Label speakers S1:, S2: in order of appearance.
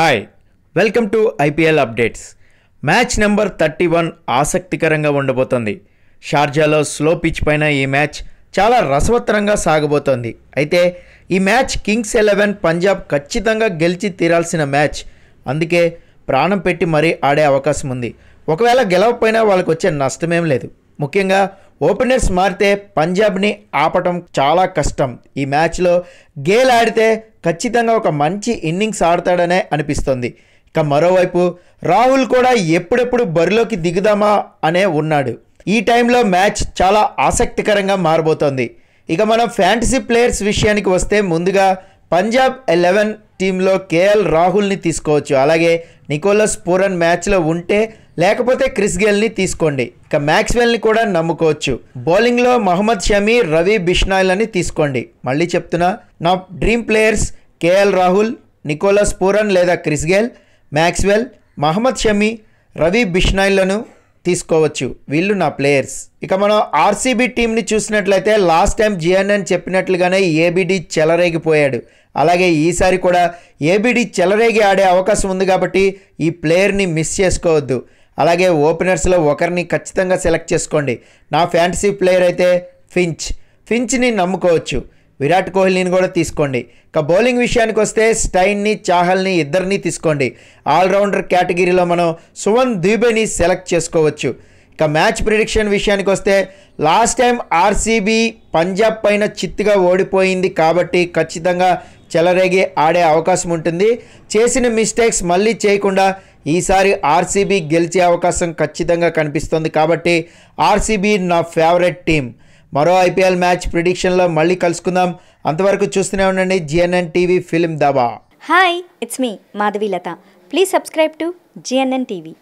S1: hi welcome to IPL updates match number thirty one ఆసక్తికరంగా ఉండబోతోంది షార్జాలో slow pitch పైన ఈ మ్యాచ్ చాలా రసవత్తరంగా సాగబోతోంది అయితే ఈ మ్యాచ్ కింగ్స్ ఎలెవెన్ పంజాబ్ ఖచ్చితంగా గెలిచి తీరాల్సిన మ్యాచ్ అందుకే ప్రాణం పెట్టి మరీ ఆడే అవకాశం ఉంది ఒకవేళ గెలవకపోయినా వాళ్ళకి వచ్చే నష్టమేం లేదు ముఖ్యంగా ఓపెనర్స్ మారితే పంజాబ్ని ఆపటం చాలా కష్టం ఈ మ్యాచ్లో గేల్ ఆడితే ఖచ్చితంగా ఒక మంచి ఇన్నింగ్స్ ఆడతాడనే అనిపిస్తుంది ఇక మరోవైపు రాహుల్ కూడా ఎప్పుడెప్పుడు బరిలోకి దిగుదామా అనే ఉన్నాడు ఈ టైంలో మ్యాచ్ చాలా ఆసక్తికరంగా మారబోతోంది ఇక మనం ఫ్యాంటసీ ప్లేయర్స్ విషయానికి వస్తే ముందుగా పంజాబ్ ఎలెవెన్ టీంలో కేఎల్ రాహుల్ని తీసుకోవచ్చు అలాగే నికోలస్ పూరన్ మ్యాచ్లో ఉంటే లేకపోతే క్రిస్ గెల్ని తీసుకోండి ఇక మ్యాక్స్వెల్ని కూడా నమ్ముకోవచ్చు బౌలింగ్లో మహమ్మద్ షమీ రవి బిష్నాయిల్ అని తీసుకోండి మళ్ళీ చెప్తున్నా నా dream players KL Rahul Nicholas Pooran లేదా Chris Gayle Maxwell Mohammed Shami Ravi బిష్నాయిల్లను తీసుకోవచ్చు వీళ్ళు నా ప్లేయర్స్ ఇక మనం ఆర్సీబీ టీంని చూసినట్లయితే లాస్ట్ టైం జిఎన్ఎన్ చెప్పినట్లుగానే ఏబిడి చెలరేగిపోయాడు అలాగే ఈసారి కూడా ఏబిడి చెలరేగి ఆడే అవకాశం ఉంది కాబట్టి ఈ ప్లేయర్ని మిస్ చేసుకోవద్దు అలాగే ఓపెనర్స్లో ఒకరిని ఖచ్చితంగా సెలెక్ట్ చేసుకోండి నా ఫ్యాంటసీ ప్లేయర్ అయితే ఫించ్ ఫించ్ని నమ్ముకోవచ్చు విరాట్ కోహ్లీని కూడా తీసుకోండి ఇక బౌలింగ్ విషయానికి వస్తే స్టైన్ని చాహల్ని ఇద్దరిని తీసుకోండి ఆల్రౌండర్ కేటగిరీలో మనం సువన్ దుబేని సెలెక్ట్ చేసుకోవచ్చు ఇక మ్యాచ్ ప్రిడిక్షన్ విషయానికి వస్తే లాస్ట్ టైం ఆర్సీబీ పంజాబ్ పైన చిత్తుగా ఓడిపోయింది కాబట్టి ఖచ్చితంగా చెలరేగి ఆడే అవకాశం ఉంటుంది చేసిన మిస్టేక్స్ మళ్ళీ చేయకుండా ఈసారి ఆర్సీబీ గెలిచే అవకాశం ఖచ్చితంగా కనిపిస్తుంది కాబట్టి ఆర్సీబీ నా ఫేవరెట్ టీం మరో ఐపీఎల్ మ్యాచ్ ప్రిడిక్షన్లో మళ్ళీ కలుసుకుందాం అంతవరకు చూస్తూనే ఉండండి GNN TV film Dhaba hi it's me Madhavi Latha please subscribe to GNN TV